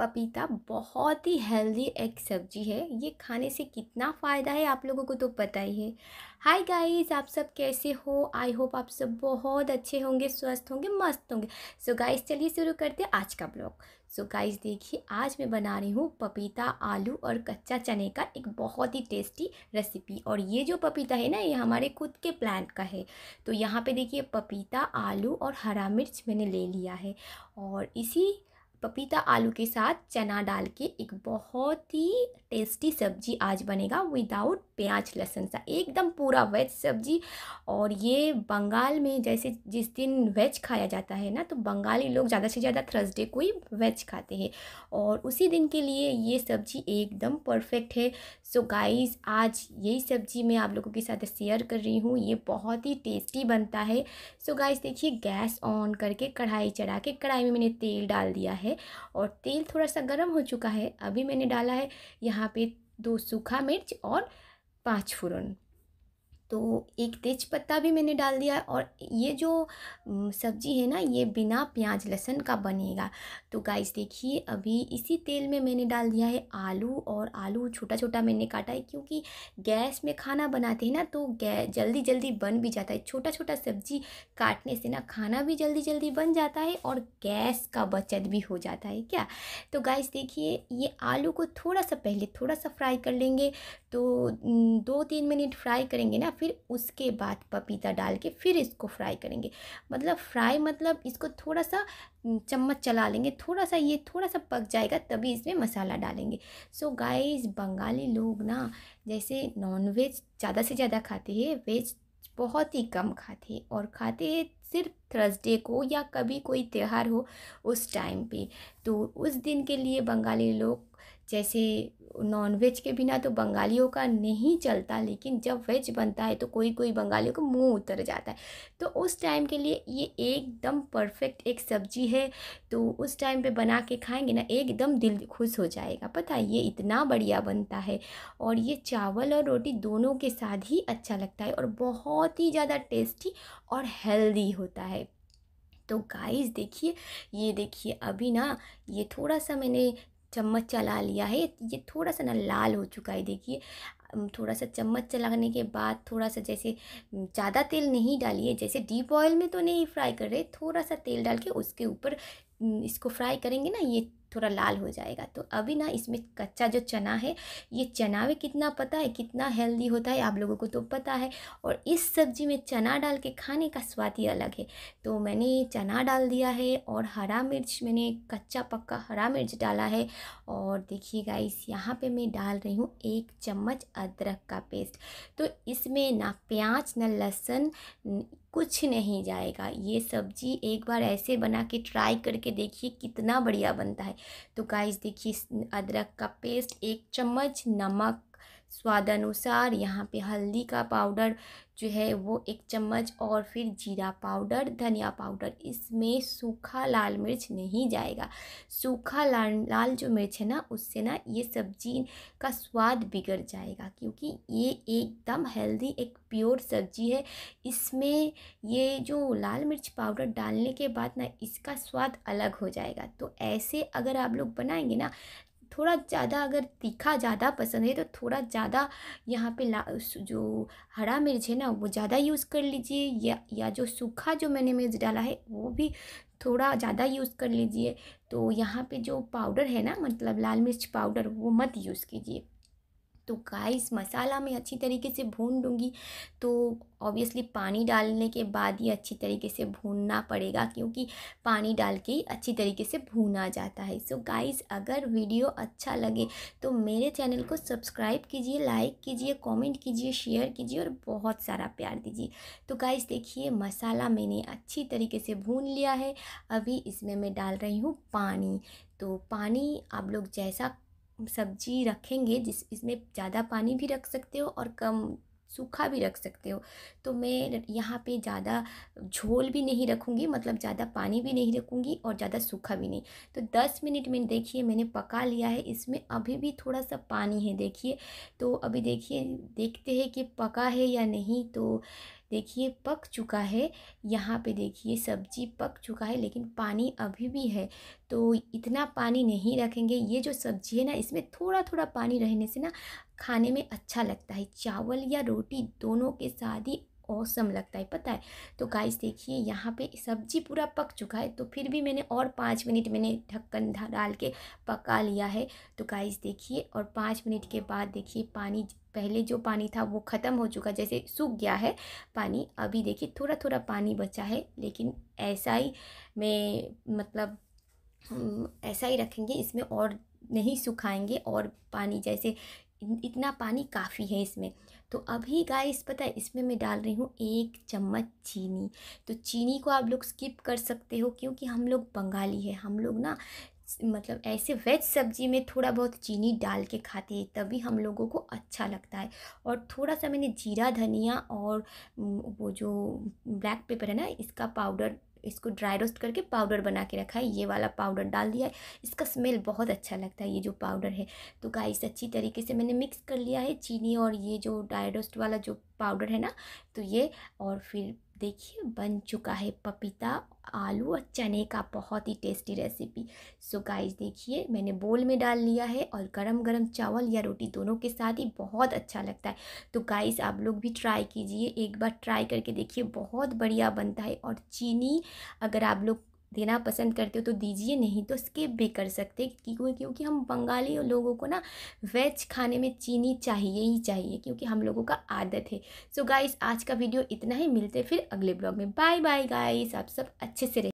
पपीता बहुत ही हेल्दी एक सब्जी है ये खाने से कितना फ़ायदा है आप लोगों को तो पता ही है हाय गाइस आप सब कैसे हो आई होप आप सब बहुत अच्छे होंगे स्वस्थ होंगे मस्त होंगे सो गाइस चलिए शुरू करते हैं आज का ब्लॉग सो गाइस देखिए आज मैं बना रही हूँ पपीता आलू और कच्चा चने का एक बहुत ही टेस्टी रेसिपी और ये जो पपीता है ना ये हमारे खुद के प्लांट का है तो यहाँ पर देखिए पपीता आलू और हरा मिर्च मैंने ले लिया है और इसी पपीता आलू के साथ चना डाल के एक बहुत ही टेस्टी सब्जी आज बनेगा विदाउट प्याज लहसुन सा एकदम पूरा वेज सब्जी और ये बंगाल में जैसे जिस दिन वेज खाया जाता है ना तो बंगाली लोग ज़्यादा से ज़्यादा थर्सडे को ही वेज खाते हैं और उसी दिन के लिए ये सब्जी एकदम परफेक्ट है सो so गाइस आज यही सब्जी मैं आप लोगों के साथ शेयर कर रही हूँ ये बहुत ही टेस्टी बनता है सो so गाइस देखिए गैस ऑन करके कढ़ाई चढ़ा के कढ़ाई में मैंने तेल डाल दिया है और तेल थोड़ा सा गर्म हो चुका है अभी मैंने डाला है यहाँ पे दो सूखा मिर्च और पाँच फ़ुरन तो एक तेज पत्ता भी मैंने डाल दिया और ये जो सब्ज़ी है ना ये बिना प्याज लहसुन का बनेगा तो गाइस देखिए अभी इसी तेल में मैंने डाल दिया है आलू और आलू छोटा छोटा मैंने काटा है क्योंकि गैस में खाना बनाते हैं ना तो जल्दी जल्दी बन भी जाता है छोटा छोटा सब्जी काटने से ना खाना भी जल्दी जल्दी बन जाता है और गैस का बचत भी हो जाता है क्या तो गाइस देखिए ये आलू को थोड़ा सा पहले थोड़ा सा फ्राई कर लेंगे तो दो तीन मिनट फ्राई करेंगे ना फिर उसके बाद पपीता डाल के फिर इसको फ्राई करेंगे मतलब फ्राई मतलब इसको थोड़ा सा चम्मच चला लेंगे थोड़ा सा ये थोड़ा सा पक जाएगा तभी इसमें मसाला डालेंगे सो so गाइस बंगाली लोग ना जैसे नॉनवेज ज़्यादा से ज़्यादा खाते हैं वेज बहुत ही कम खाते हैं और खाते हैं सिर्फ थर्सडे को या कभी कोई त्यौहार हो उस टाइम पे तो उस दिन के लिए बंगाली लोग जैसे नॉन वेज के बिना तो बंगालियों का नहीं चलता लेकिन जब वेज बनता है तो कोई कोई बंगालियों का मुंह उतर जाता है तो उस टाइम के लिए ये एकदम परफेक्ट एक सब्जी है तो उस टाइम पे बना के खाएंगे ना एकदम दिल खुश हो जाएगा पता है ये इतना बढ़िया बनता है और ये चावल और रोटी दोनों के साथ ही अच्छा लगता है और बहुत ही ज़्यादा टेस्टी और हेल्दी होता है तो गाइस देखिए ये देखिए अभी ना ये थोड़ा सा मैंने चम्मच चला लिया है ये थोड़ा सा ना लाल हो चुका है देखिए थोड़ा सा चम्मच चलाने के बाद थोड़ा सा जैसे ज़्यादा तेल नहीं डालिए जैसे डीप ऑयल में तो नहीं फ्राई कर रहे थोड़ा सा तेल डाल के उसके ऊपर इसको फ्राई करेंगे ना ये थोड़ा लाल हो जाएगा तो अभी ना इसमें कच्चा जो चना है ये चना भी कितना पता है कितना हेल्दी होता है आप लोगों को तो पता है और इस सब्जी में चना डाल के खाने का स्वाद ही अलग है तो मैंने चना डाल दिया है और हरा मिर्च मैंने कच्चा पक्का हरा मिर्च डाला है और देखिए गाइस यहाँ पे मैं डाल रही हूँ एक चम्मच अदरक का पेस्ट तो इसमें ना प्याज ना लहसुन कुछ नहीं जाएगा ये सब्जी एक बार ऐसे बना के ट्राई करके देखिए कितना बढ़िया बनता है तो गाइस देखिए अदरक का पेस्ट एक चम्मच नमक स्वादानुसार यहाँ पे हल्दी का पाउडर जो है वो एक चम्मच और फिर जीरा पाउडर धनिया पाउडर इसमें सूखा लाल मिर्च नहीं जाएगा सूखा लाल लाल जो मिर्च है ना उससे ना ये सब्जी का स्वाद बिगड़ जाएगा क्योंकि ये एकदम हेल्दी एक प्योर सब्जी है इसमें ये जो लाल मिर्च पाउडर डालने के बाद ना इसका स्वाद अलग हो जाएगा तो ऐसे अगर आप लोग बनाएंगे ना थोड़ा ज़्यादा अगर तीखा ज़्यादा पसंद है तो थोड़ा ज़्यादा यहाँ पे ला जो हरा मिर्च है ना वो ज़्यादा यूज़ कर लीजिए या या जो सूखा जो मैंने मिर्च डाला है वो भी थोड़ा ज़्यादा यूज़ कर लीजिए तो यहाँ पे जो पाउडर है ना मतलब लाल मिर्च पाउडर वो मत यूज़ कीजिए तो गाइस मसाला मैं अच्छी तरीके से भून लूँगी तो ऑब्वियसली पानी डालने के बाद ही अच्छी तरीके से भूनना पड़ेगा क्योंकि पानी डाल के ही अच्छी तरीके से भूना जाता है सो so गाइस अगर वीडियो अच्छा लगे तो मेरे चैनल को सब्सक्राइब कीजिए लाइक कीजिए कमेंट कीजिए शेयर कीजिए और बहुत सारा प्यार दीजिए तो गाइस देखिए मसाला मैंने अच्छी तरीके से भून लिया है अभी इसमें मैं डाल रही हूँ पानी तो पानी आप लोग जैसा सब्जी रखेंगे जिस इसमें ज़्यादा पानी भी रख सकते हो और कम सूखा भी रख सकते हो तो मैं यहाँ पे ज़्यादा झोल भी नहीं रखूँगी मतलब ज़्यादा पानी भी नहीं रखूँगी और ज़्यादा सूखा भी नहीं तो दस मिनट में देखिए मैंने पका लिया है इसमें अभी भी थोड़ा सा पानी है देखिए तो अभी देखिए देखते हैं कि पका है या नहीं तो देखिए पक चुका है यहाँ पे देखिए सब्जी पक चुका है लेकिन पानी अभी भी है तो इतना पानी नहीं रखेंगे ये जो सब्जी है ना इसमें थोड़ा थोड़ा पानी रहने से ना खाने में अच्छा लगता है चावल या रोटी दोनों के साथ ही औसम लगता है पता है तो गाइस देखिए यहाँ पे सब्जी पूरा पक चुका है तो फिर भी मैंने और पाँच मिनट मैंने ढक्कन डाल के पका लिया है तो गाइस देखिए और पाँच मिनट के बाद देखिए पानी पहले जो पानी था वो ख़त्म हो चुका जैसे सूख गया है पानी अभी देखिए थोड़ा थोड़ा पानी बचा है लेकिन ऐसा ही मैं मतलब ऐसा ही रखेंगे इसमें और नहीं सुखाएंगे और पानी जैसे इतना पानी काफ़ी है इसमें तो अभी गाइस पता है इसमें मैं डाल रही हूँ एक चम्मच चीनी तो चीनी को आप लोग स्किप कर सकते हो क्योंकि हम लोग बंगाली है हम लोग ना मतलब ऐसे वेज सब्जी में थोड़ा बहुत चीनी डाल के खाते हैं तभी हम लोगों को अच्छा लगता है और थोड़ा सा मैंने जीरा धनिया और वो जो ब्लैक पेपर है ना इसका पाउडर इसको ड्राई रोस्ट करके पाउडर बना के रखा है ये वाला पाउडर डाल दिया है इसका स्मेल बहुत अच्छा लगता है ये जो पाउडर है तो गाइस अच्छी तरीके से मैंने मिक्स कर लिया है चीनी और ये जो ड्राई रोस्ट वाला जो पाउडर है ना तो ये और फिर देखिए बन चुका है पपीता आलू और चने का बहुत ही टेस्टी रेसिपी सो गाइस देखिए मैंने बोल में डाल लिया है और गरम गरम चावल या रोटी दोनों के साथ ही बहुत अच्छा लगता है तो गाइस आप लोग भी ट्राई कीजिए एक बार ट्राई करके देखिए बहुत बढ़िया बनता है और चीनी अगर आप लोग देना पसंद करते हो तो दीजिए नहीं तो स्किप भी कर सकते क्योंकि क्योंकि हम बंगाली लोगों को ना वेज खाने में चीनी चाहिए ही चाहिए क्योंकि हम लोगों का आदत है सो so गाइस आज का वीडियो इतना ही मिलते फिर अगले ब्लॉग में बाय बाय गाइस आप सब अच्छे से